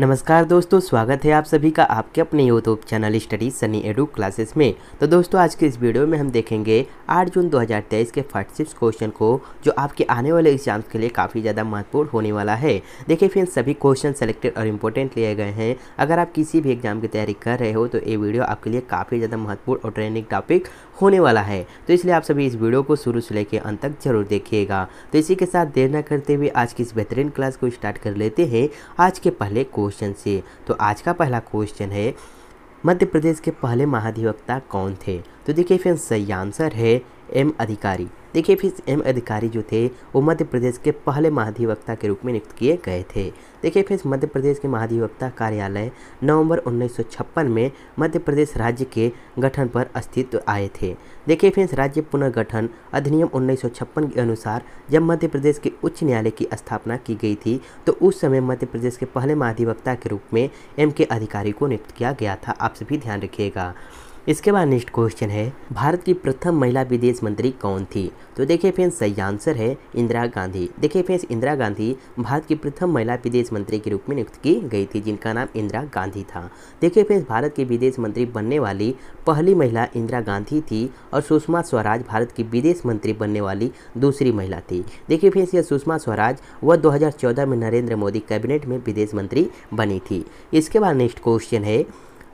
नमस्कार दोस्तों स्वागत है आप सभी का आपके अपने YouTube channel study Sunny edu classes में तो दोस्तों आज के इस वीडियो में हम देखेंगे 8 जून 2023 के फर्स्ट सिक्स क्वेश्चन को जो आपके आने वाले एग्जाम्स के लिए काफ़ी ज़्यादा महत्वपूर्ण होने वाला है देखिए फिर सभी क्वेश्चन सेलेक्टेड और इंपॉर्टेंट लिए गए हैं अगर आप किसी भी एग्जाम की तैयारी कर रहे हो तो ये वीडियो आपके लिए काफ़ी ज़्यादा महत्वपूर्ण और ट्रेनिंग टॉपिक होने वाला है तो इसलिए आप सभी इस वीडियो को शुरू से लेकर अंत तक जरूर देखिएगा तो इसी के साथ देर न करते हुए आज की इस बेहतरीन क्लास को स्टार्ट कर लेते हैं आज के पहले क्वेश्चन से तो आज का पहला क्वेश्चन है मध्य प्रदेश के पहले महाधिवक्ता कौन थे तो देखिए फिर सही आंसर है एम अधिकारी देखिए फिर एम अधिकारी जो थे वो मध्य प्रदेश के पहले महाधिवक्ता के रूप में नियुक्त किए गए थे देखिए फिर मध्य प्रदेश के महाधिवक्ता कार्यालय नवंबर 1956 में मध्य प्रदेश राज्य के गठन पर अस्तित्व आए थे देखिए फिर राज्य पुनर्गठन अधिनियम 1956 के अनुसार जब मध्य प्रदेश के उच्च न्यायालय की स्थापना की गई थी तो उस समय मध्य प्रदेश के पहले महाधिवक्ता के रूप में एम के अधिकारी को नियुक्त किया गया था आप सभी ध्यान रखिएगा इसके बाद नेक्स्ट क्वेश्चन है भारत की प्रथम महिला विदेश मंत्री कौन थी तो देखिए फ्रेंड्स सही आंसर है इंदिरा गांधी देखिए फ्रेंड्स इंदिरा गांधी भारत की प्रथम महिला विदेश मंत्री के रूप में नियुक्त की गई थी जिनका नाम इंदिरा गांधी था देखिए फ्रेंड्स भारत की विदेश मंत्री बनने वाली पहली महिला इंदिरा गांधी थी और सुषमा स्वराज भारत की विदेश मंत्री बनने वाली दूसरी महिला थी देखिए फ्रेंड्स यह सुषमा स्वराज वह दो में नरेंद्र मोदी कैबिनेट में विदेश मंत्री बनी थी इसके बाद नेक्स्ट क्वेश्चन है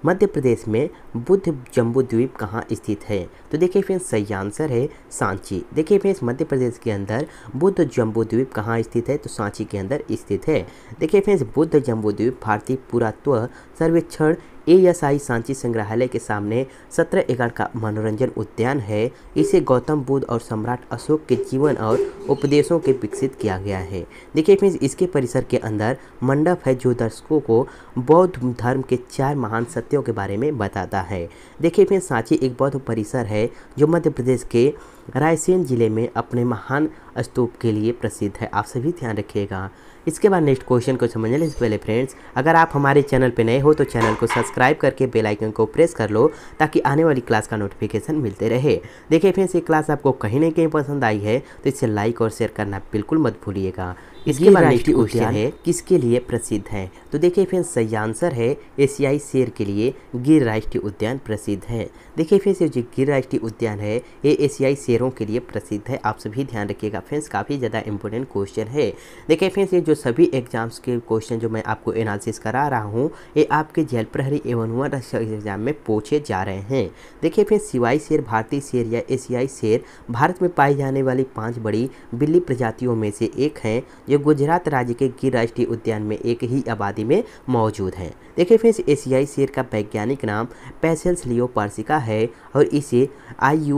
मध्य प्रदेश में बुद्ध जम्बू द्वीप कहाँ स्थित है तो देखिए फ्रेंड्स सही आंसर है सांची देखिए फ्रेंड्स मध्य प्रदेश के अंदर बुद्ध जम्बू द्वीप कहाँ स्थित है तो सांची के अंदर स्थित है देखिए फ्रेंड्स बुद्ध जम्बू द्वीप भारतीय पुरातत्व सर्वेक्षण एएसआई सांची संग्रहालय के सामने सत्रह एकड़ का मनोरंजन उद्यान है इसे गौतम बुद्ध और सम्राट अशोक के जीवन और उपदेशों के विकसित किया गया है देखिए मीन्स इसके परिसर के अंदर मंडप है जो दर्शकों को बौद्ध धर्म के चार महान सत्यों के बारे में बताता है देखिए मीन्स सांची एक बौद्ध परिसर है जो मध्य प्रदेश के रायसेन जिले में अपने महान स्तूप के लिए प्रसिद्ध है आप सभी ध्यान रखिएगा इसके बाद नेक्स्ट क्वेश्चन को समझने लें पहले फ्रेंड्स अगर आप हमारे चैनल पर नए हो तो चैनल को सब्सक्राइब करके बेल आइकन को प्रेस कर लो ताकि आने वाली क्लास का नोटिफिकेशन मिलते रहे देखिए फ्रेंड्स ये क्लास आपको कहीं ना कहीं पसंद आई है तो इसे लाइक और शेयर करना बिल्कुल मत भूलिएगा इसके बाद राष्ट्रीय उद्यान है किसके लिए प्रसिद्ध है तो देखिए फ्रेंड्स सही आंसर है एशियाई शेर के लिए गिर राष्ट्रीय उद्यान प्रसिद्ध है देखिए फ्रेंड्स ये जो गिर राष्ट्रीय उद्यान है ये एशियाई शेरों के लिए प्रसिद्ध है आप सभी ध्यान रखिएगा फ्रेंड्स काफ़ी ज़्यादा इंपॉर्टेंट क्वेश्चन है देखिए फ्रेंड्स ये जो सभी एग्जाम्स के क्वेश्चन जो मैं आपको एनालिसिस करा रहा हूँ ये आपके जेल प्रहरी एवं वन एग्जाम में पूछे जा रहे हैं देखिए फिर सिवाई शेर भारतीय शेर या एशियाई शेर भारत में पाई जाने वाली पाँच बड़ी बिल्ली प्रजातियों में से एक हैं ये गुजरात राज्य के गिर राष्ट्रीय उद्यान में एक ही आबादी में मौजूद है देखिए फिर एशियाई शेर का वैज्ञानिक नाम पैसेल्स लियो पार्सिका है और इसे आई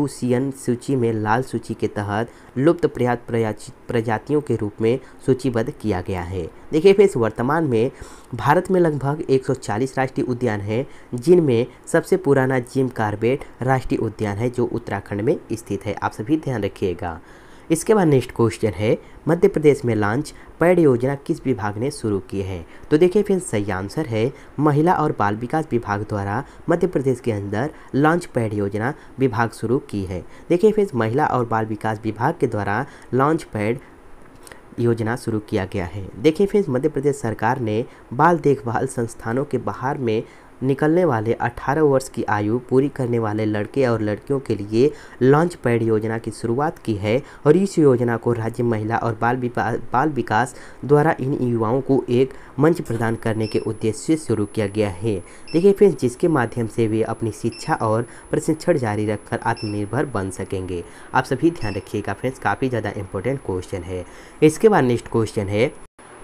सूची में लाल सूची के तहत लुप्त प्रयात प्रजातियों के रूप में सूचीबद्ध किया गया है देखिए फिर वर्तमान में भारत में लगभग 140 राष्ट्रीय उद्यान हैं जिनमें सबसे पुराना जिम कार्बेट राष्ट्रीय उद्यान है जो उत्तराखंड में स्थित है आप सभी ध्यान रखिएगा इसके बाद नेक्स्ट क्वेश्चन है मध्य प्रदेश में लॉन्च पैड योजना किस विभाग ने शुरू की है तो देखिए फिर सही आंसर है महिला और बाल विकास विभाग द्वारा मध्य प्रदेश के अंदर लॉन्च पैड योजना विभाग शुरू की है देखिए फिर महिला और बाल विकास विभाग के द्वारा लॉन्च पैड योजना शुरू किया गया है देखिए फिर मध्य प्रदेश सरकार ने बाल देखभाल संस्थानों के बाहर में निकलने वाले 18 वर्ष की आयु पूरी करने वाले लड़के और लड़कियों के लिए लॉन्च पैड योजना की शुरुआत की है और इस योजना को राज्य महिला और बाल विकास बाल विकास द्वारा इन युवाओं को एक मंच प्रदान करने के उद्देश्य से शुरू किया गया है देखिए फ्रेंड्स जिसके माध्यम से वे अपनी शिक्षा और प्रशिक्षण जारी रखकर आत्मनिर्भर बन सकेंगे आप सभी ध्यान रखिएगा फ्रेंड्स काफ़ी ज़्यादा इंपॉर्टेंट क्वेश्चन है इसके बाद नेक्स्ट क्वेश्चन है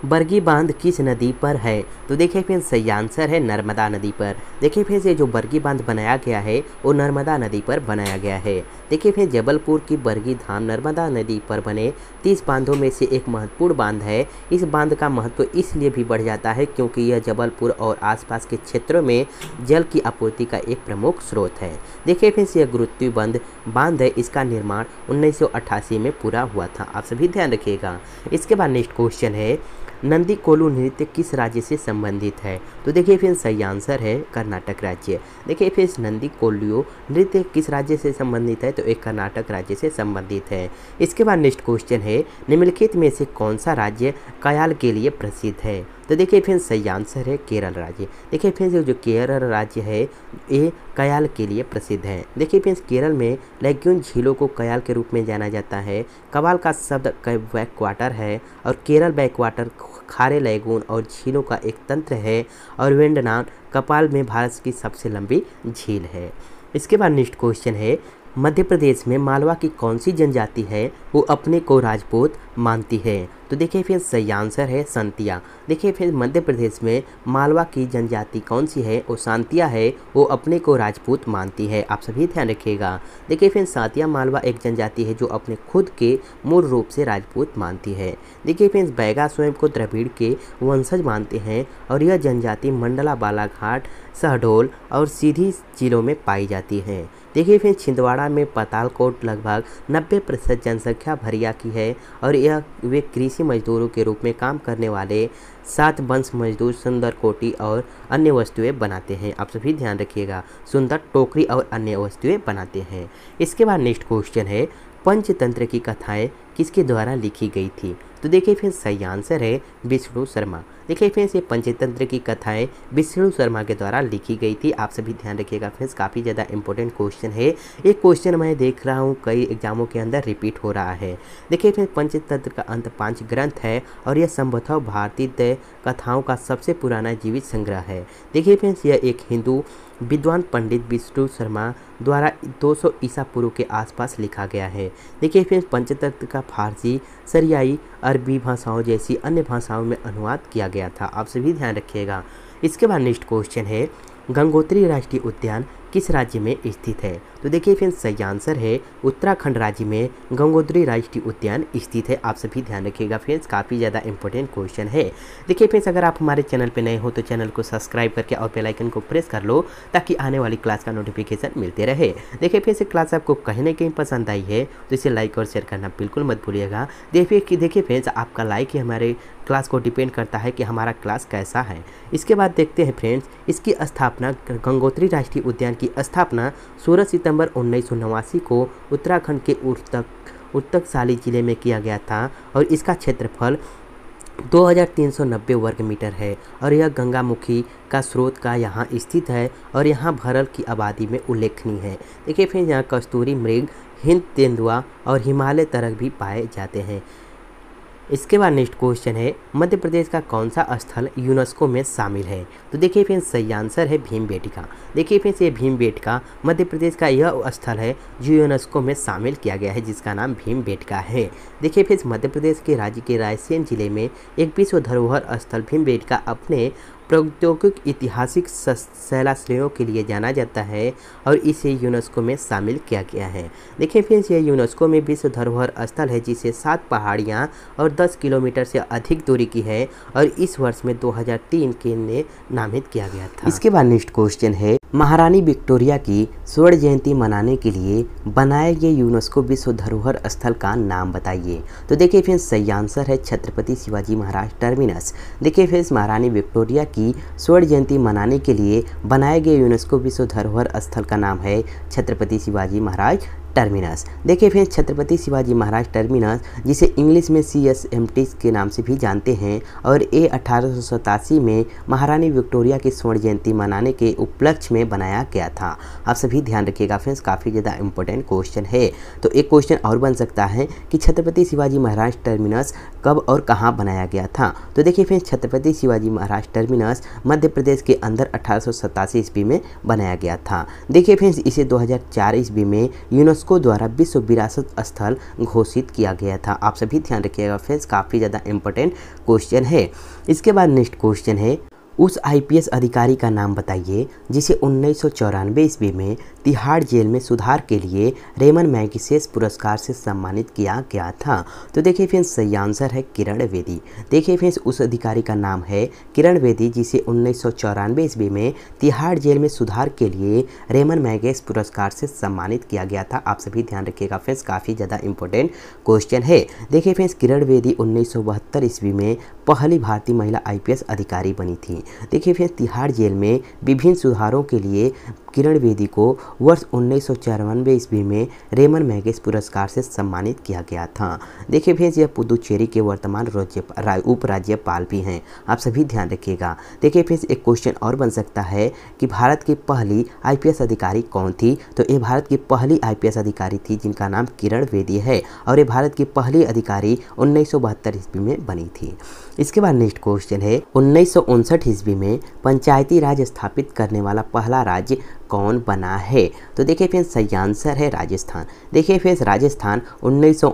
बरगी बांध किस नदी पर है तो देखिए फिर सही आंसर है नर्मदा नदी पर देखिए फिर ये जो बरगी बांध बनाया गया है वो नर्मदा नदी पर बनाया गया है देखिए फिर जबलपुर की बरगी धाम नर्मदा नदी पर बने तीस बांधों में से एक महत्वपूर्ण बांध है इस बांध का महत्व इसलिए भी बढ़ जाता है क्योंकि यह जबलपुर और आसपास के क्षेत्रों में जल की आपूर्ति का एक प्रमुख स्रोत है देखिए से यह गुरुत्वी बंध बांध है इसका निर्माण उन्नीस में पूरा हुआ था आप सभी ध्यान रखिएगा इसके बाद नेक्स्ट क्वेश्चन है नंदी कोलू नृत्य किस राज्य से संबंधित है तो देखिए फिर सही आंसर है कर्नाटक राज्य देखिए फिर नंदी कोलियो नृत्य किस राज्य से संबंधित है तो एक कर्नाटक राज्य से संबंधित है इसके बाद नेक्स्ट क्वेश्चन है निम्नलिखित में से कौन सा राज्य कयाल के लिए प्रसिद्ध है तो देखिए फिर सही आंसर है केरल राज्य देखिए फिर जो केरल राज्य है ये कयाल के लिए प्रसिद्ध है देखिए फ्रेंड्स केरल में लेग्यून झीलों को कयाल के रूप में जाना जाता है कवाल का शब्द बैक है और केरल बैकवाटर खारे लैगून और झीलों का एक तंत्र है और वेंडना कपाल में भारत की सबसे लंबी झील है इसके बाद नेक्स्ट क्वेश्चन है मध्य प्रदेश में मालवा की कौन सी जनजाति है वो अपने को राजपूत मानती है तो देखिए फिर सही आंसर है संतिया देखिए फिर मध्य प्रदेश में मालवा की जनजाति कौन सी है वो सांतिया है वो अपने को राजपूत मानती है आप सभी ध्यान रखिएगा देखिए फिर सांतिया मालवा एक जनजाति है जो अपने खुद के मूल रूप से राजपूत मानती है देखिए फिर बैगा स्वयं को द्रविड़ के वंशज मानते हैं और यह जनजाति मंडला बालाघाट सहडोल और सीधी जिलों में पाई जाती है देखिए फिर छिंदवाड़ा में पतालकोट लगभग नब्बे प्रतिशत जनसंख्या भरिया की है और यह यह वे कृषि मजदूरों के रूप में काम करने वाले सात वंश मजदूर सुंदर कोटी और अन्य वस्तुएं बनाते हैं आप सभी ध्यान रखिएगा सुंदर टोकरी और अन्य वस्तुएं बनाते हैं इसके बाद नेक्स्ट क्वेश्चन है पंचतंत्र की कथाएं किसके द्वारा लिखी गई थी तो देखिए फ्रेंड्स सही आंसर है विष्णु शर्मा देखिए फ्रेंड्स ये पंचतंत्र की कथाएं विष्णु शर्मा के द्वारा लिखी गई थी आप सभी ध्यान रखिएगा फ्रेंड्स काफ़ी ज़्यादा इंपॉर्टेंट क्वेश्चन है एक क्वेश्चन मैं देख रहा हूँ कई एग्जामों के अंदर रिपीट हो रहा है देखिए फ्रेंड्स पंचतंत्र का अंत पांच ग्रंथ है और यह संभवतः भारतीय कथाओं का सबसे पुराना जीवित संग्रह है देखिए फ्रेंड्स यह एक हिंदू विद्वान पंडित विष्णु शर्मा द्वारा 200 ईसा पूर्व के आसपास लिखा गया है देखिए फिर पंचतत्व का फारसी सरियाई अरबी भाषाओं जैसी अन्य भाषाओं में अनुवाद किया गया था आप सभी ध्यान रखिएगा इसके बाद नेक्स्ट क्वेश्चन है गंगोत्री राष्ट्रीय उद्यान किस राज्य में स्थित है तो देखिए फ्रेंड्स सही आंसर है उत्तराखंड राज्य में गंगोत्री राष्ट्रीय उद्यान स्थित है आप सभी ध्यान रखिएगा फ्रेंड्स काफ़ी ज़्यादा इंपॉर्टेंट क्वेश्चन है देखिए फ्रेंड्स अगर आप हमारे चैनल पर नए हो तो चैनल को सब्सक्राइब करके और बेलाइकन को प्रेस कर लो ताकि आने वाली क्लास का नोटिफिकेशन मिलते रहे देखिए फ्रेंड्स क्लास आपको कहीं ना कहीं पसंद आई है तो इसे लाइक और शेयर करना बिल्कुल मत भूलिएगा देखिए कि देखिए फ्रेंड्स आपका लाइक ही हमारे क्लास को डिपेंड करता है कि हमारा क्लास कैसा है इसके बाद देखते हैं फ्रेंड्स इसकी स्थापना गंगोत्री राष्ट्रीय उद्यान की स्थापना 16 सितंबर उन्नीस को उत्तराखंड के उत्तक उत्तकशाली जिले में किया गया था और इसका क्षेत्रफल 2390 वर्ग मीटर है और यह गंगामुखी का स्रोत का यहाँ स्थित है और यहाँ भरल की आबादी में उल्लेखनीय है देखिए फिर यहाँ कस्तूरी मृग हिंद तेंदुआ और हिमालय तरक भी पाए जाते हैं इसके बाद नेक्स्ट क्वेश्चन है मध्य प्रदेश का कौन सा स्थल यूनेस्को में शामिल है तो देखिए फिर सही आंसर है भीम बेटिका देखिए फिर ये भीम बेटिका मध्य प्रदेश का यह स्थल है जो यूनेस्को में शामिल किया गया है जिसका नाम भीम बेटिका है देखिए फिर मध्य प्रदेश के राज्य के रायसेन जिले में एक विश्व धरोहर स्थल भीम बेटिका अपने प्रौद्योगिक ऐतिहासिक श्रेणियों के लिए जाना जाता है और इसे यूनेस्को में शामिल किया गया है देखिए फिर यह यूनेस्को में विश्व धरोहर स्थल है जिसे सात पहाड़ियाँ और दस किलोमीटर से अधिक दूरी की है और इस वर्ष में 2003 के ने नामित किया गया था इसके बाद नेक्स्ट क्वेश्चन है महारानी विक्टोरिया की स्वर्ण जयंती मनाने के लिए बनाए गए यूनेस्को विश्व धरोहर स्थल का नाम बताइए तो देखिए फिर सही आंसर है छत्रपति शिवाजी महाराज टर्मिनस देखिए फिर महारानी विक्टोरिया की स्वर्ण जयंती मनाने के लिए बनाए गए यूनेस्को विश्व धरोहर स्थल का नाम है छत्रपति शिवाजी महाराज टर्मिनस देखिए फिर छत्रपति शिवाजी महाराज टर्मिनस जिसे इंग्लिश में सी एस एम टी के नाम से भी जानते हैं और ये अठारह में महारानी विक्टोरिया की स्वर्ण जयंती मनाने के उपलक्ष्य में बनाया गया था आप सभी ध्यान रखिएगा फ्रेंड्स काफ़ी ज़्यादा इंपॉर्टेंट क्वेश्चन है तो एक क्वेश्चन और बन सकता है कि छत्रपति शिवाजी महाराज टर्मिनस कब और कहाँ बनाया गया था तो देखिए फिर छत्रपति शिवाजी महाराज टर्मिनस मध्य प्रदेश के अंदर अठारह ईस्वी में बनाया गया था देखिए फ्रेंड्स इसे 2004 ईस्वी में यूनो यूनेस्को द्वारा विश्व विरासत स्थल घोषित किया गया था आप सभी ध्यान रखिएगा फ्रेंड्स काफ़ी ज़्यादा इंपॉर्टेंट क्वेश्चन है इसके बाद नेक्स्ट क्वेश्चन है उस आईपीएस अधिकारी का नाम बताइए जिसे उन्नीस सौ ईस्वी में तिहाड़ जेल में सुधार के लिए रेमन मैगसेस पुरस्कार से सम्मानित किया गया था तो देखिए फ्रेंड्स सही आंसर है किरण वेदी देखिए फ्रेंड्स उस अधिकारी का नाम है किरण वेदी जिसे उन्नीस सौ ईस्वी में तिहाड़ जेल में सुधार के लिए रेमन मैगेस पुरस्कार से सम्मानित किया गया था आप सभी ध्यान रखिएगा फ्रेंड्स काफ़ी ज़्यादा इंपॉर्टेंट क्वेश्चन है देखिए फ्रेंड्स किरण वेदी उन्नीस ईस्वी में पहली भारतीय महिला आईपीएस अधिकारी बनी थी देखिए फ्रेंड्स तिहाड़ जेल में विभिन्न सुधारों के लिए किरण वेदी को वर्ष उन्नीस सौ चौरानवे ईस्वी में रेमन मैगेस पुरस्कार से सम्मानित किया गया था देखिए भैंस यह पुदुचेरी के वर्तमान उपराज्यपाल भी हैं आप सभी ध्यान रखिएगा देखिए भैंस एक क्वेश्चन और बन सकता है कि भारत की पहली आईपीएस अधिकारी कौन थी तो ये भारत की पहली आईपीएस अधिकारी थी जिनका नाम किरण वेदी है और ये भारत की पहली अधिकारी उन्नीस ईस्वी में बनी थी इसके बाद नेक्स्ट क्वेश्चन है उन्नीस ईस्वी में पंचायती राज स्थापित करने वाला पहला राज्य कौन बना है तो देखिए फ्रेंड्स सही आंसर है राजस्थान देखिए फ्रेंड्स राजस्थान उन्नीस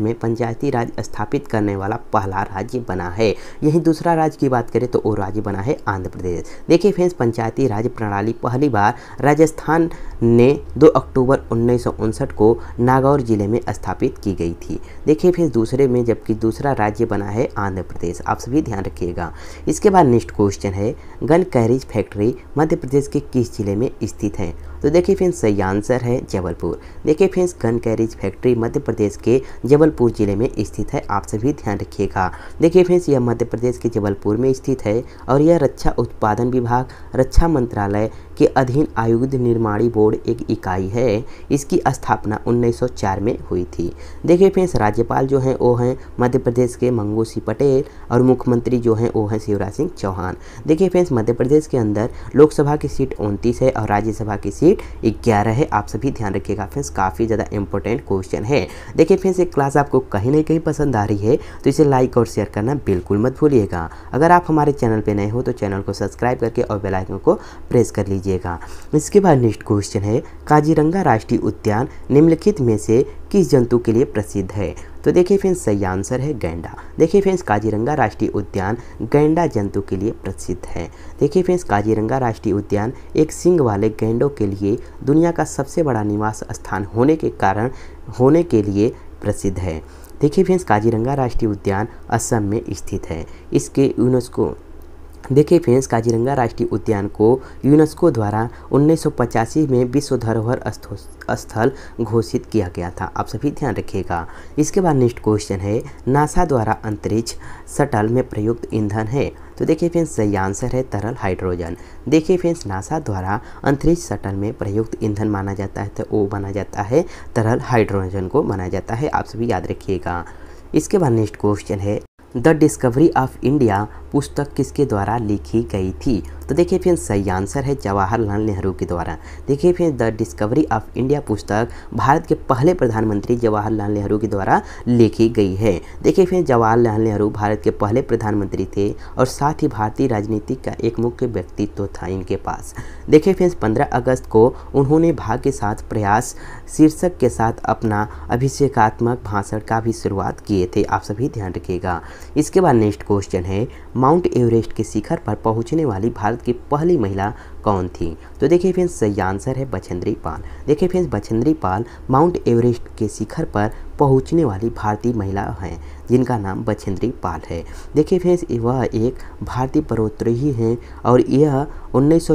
में पंचायती राज स्थापित करने वाला पहला राज्य बना है यही दूसरा राज्य की बात करें तो वो राज्य बना है आंध्र प्रदेश देखिए फ्रेंड्स पंचायती राज प्रणाली पहली बार राजस्थान ने 2 अक्टूबर उन्नीस को नागौर जिले में स्थापित की गई थी देखिए फिर दूसरे में जबकि दूसरा राज्य बना है आंध्र प्रदेश आप सभी ध्यान रखिएगा इसके बाद नेक्स्ट क्वेश्चन है gun carriage factory Madhya Pradesh के किस जिले में स्थित स्थित हैं तो देखिए फ्रेंड्स सही आंसर है जबलपुर देखिए friends gun carriage factory Madhya Pradesh के जबलपुर जिले में स्थित है आप सभी ध्यान रखिएगा देखिए फ्रेंड्स यह मध्य प्रदेश के जबलपुर में स्थित है और यह रक्षा उत्पादन विभाग रक्षा मंत्रालय के अधीन आयुध निर्माणी बोर्ड एक इकाई है इसकी स्थापना 1904 में हुई थी देखिए फ्रेंड्स राज्यपाल जो हैं वो हैं मध्य प्रदेश के मंगू सिंह पटेल और मुख्यमंत्री जो हैं वो हैं शिवराज सिंह चौहान देखिए फ्रेंड्स मध्य प्रदेश के अंदर लोकसभा की सीट उनतीस है और राज्यसभा की सीट डेट ग्यारह है आप सभी ध्यान रखिएगा फ्रेंड्स काफ़ी ज़्यादा इंपॉर्टेंट क्वेश्चन है देखिए फ्रेंड्स ये क्लास आपको कहीं ना कहीं पसंद आ रही है तो इसे लाइक और शेयर करना बिल्कुल मत भूलिएगा अगर आप हमारे चैनल पर नए हो तो चैनल को सब्सक्राइब करके और बेलाइकन को प्रेस कर लीजिएगा इसके बाद नेक्स्ट क्वेश्चन है काजीरंगा राष्ट्रीय उद्यान निम्नलिखित में से किस जंतु के लिए प्रसिद्ध है तो देखिए फ्रेंड्स सही आंसर है गैंडा देखिए फ्रेंड्स काजीरंगा राष्ट्रीय उद्यान गैंडा जंतु के लिए प्रसिद्ध है देखिए फ्रेंड्स काजीरंगा राष्ट्रीय उद्यान एक सिंग वाले गैंडों के लिए दुनिया का सबसे बड़ा निवास स्थान होने के कारण होने के लिए प्रसिद्ध है देखिए फ्रेंड्स काजीरंगा राष्ट्रीय उद्यान असम में स्थित है इसके यूनेस्को देखिए फ्रेंड्स काजीरंगा राष्ट्रीय उद्यान को यूनेस्को द्वारा उन्नीस में विश्व धरोहर स्थल घोषित किया गया था आप सभी ध्यान रखिएगा इसके बाद नेक्स्ट क्वेश्चन है नासा द्वारा अंतरिक्ष सटल में प्रयुक्त ईंधन है तो देखिए फ्रेंड्स सही आंसर है तरल हाइड्रोजन देखिए फ्रेंड्स नासा द्वारा अंतरिक्ष सटल में प्रयुक्त ईंधन माना जाता है तो वो माना जाता है तरल हाइड्रोजन को माना जाता है आप सभी याद रखिएगा इसके बाद नेक्स्ट क्वेश्चन है द डिस्कवरी ऑफ इंडिया पुस्तक किसके द्वारा लिखी गई थी तो देखिए फिर सही आंसर है जवाहरलाल नेहरू के द्वारा देखिए फिर द डिस्कवरी ऑफ इंडिया पुस्तक भारत के पहले प्रधानमंत्री जवाहरलाल नेहरू के द्वारा लिखी गई है देखिए फिर जवाहरलाल नेहरू भारत के पहले प्रधानमंत्री थे और साथ ही भारतीय राजनीति का एक मुख्य व्यक्तित्व था इनके पास देखिए फिर पंद्रह अगस्त को उन्होंने भाग के साथ प्रयास शीर्षक के साथ अपना अभिषेकात्मक भाषण का भी शुरुआत किए थे आप सभी ध्यान रखिएगा इसके बाद नेक्स्ट क्वेश्चन है माउंट एवरेस्ट के शिखर पर पहुंचने वाली भारत की पहली महिला कौन थी तो देखिए फ्रेंड्स सही आंसर है बछेंद्री पाल देखिए friends Bachendri Pal Mount Everest के शिखर पर पहुंचने वाली भारतीय महिला हैं जिनका नाम बछेंद्री पाल है देखिए फ्रेंड्स वह एक भारतीय पर्वतरोही हैं और यह उन्नीस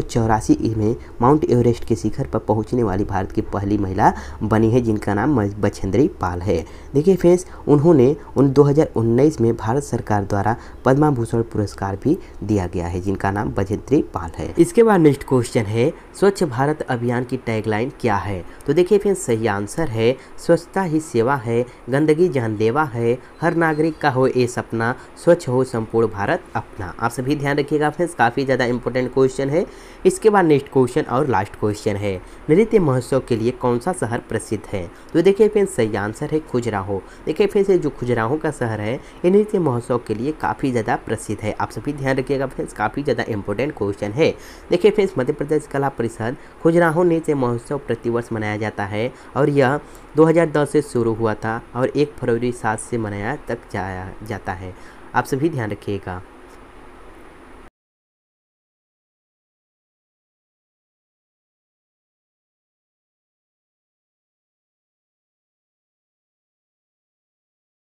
में माउंट एवरेस्ट के शिखर पर पहुंचने वाली भारत की पहली महिला बनी है जिनका नाम बछेंद्री पाल है देखिए फ्रेंड्स उन्होंने उन 2019 में भारत सरकार द्वारा पद्मा भूषण पुरस्कार भी दिया गया है जिनका नाम बछेंद्री पाल है इसके बाद नेक्स्ट क्वेश्चन है स्वच्छ भारत अभियान की टैगलाइन क्या है तो देखिए फिर सही आंसर है स्वच्छता ही सेवा है गंदगी जानलेवा है हर नागरिक का हो ये सपना स्वच्छ हो संपूर्ण भारत अपना आप सभी ध्यान रखिएगा फ्रेंड्स काफ़ी ज़्यादा इंपॉर्टेंट क्वेश्चन है इसके बाद नेक्स्ट क्वेश्चन और लास्ट क्वेश्चन है नृत्य महोत्सव के लिए कौन सा शहर प्रसिद्ध है तो देखिए फिर सही आंसर है खुजराहो देखिए से जो खुजराहो का शहर है ये नृत्य महोत्सव के लिए काफ़ी ज़्यादा प्रसिद्ध है आप सभी ध्यान रखिएगा फ्रेंड्स काफ़ी ज़्यादा इंपॉर्टेंट क्वेश्चन है देखिए फिर प्रदेश मध्य प्रदेश कला परिषद खुजराहो नृत्य महोत्सव प्रतिवर्ष मनाया जाता है और यह 2010 से शुरू हुआ था और एक फरवरी सात से मनाया तक जाया जाता है आप सभी ध्यान रखिएगा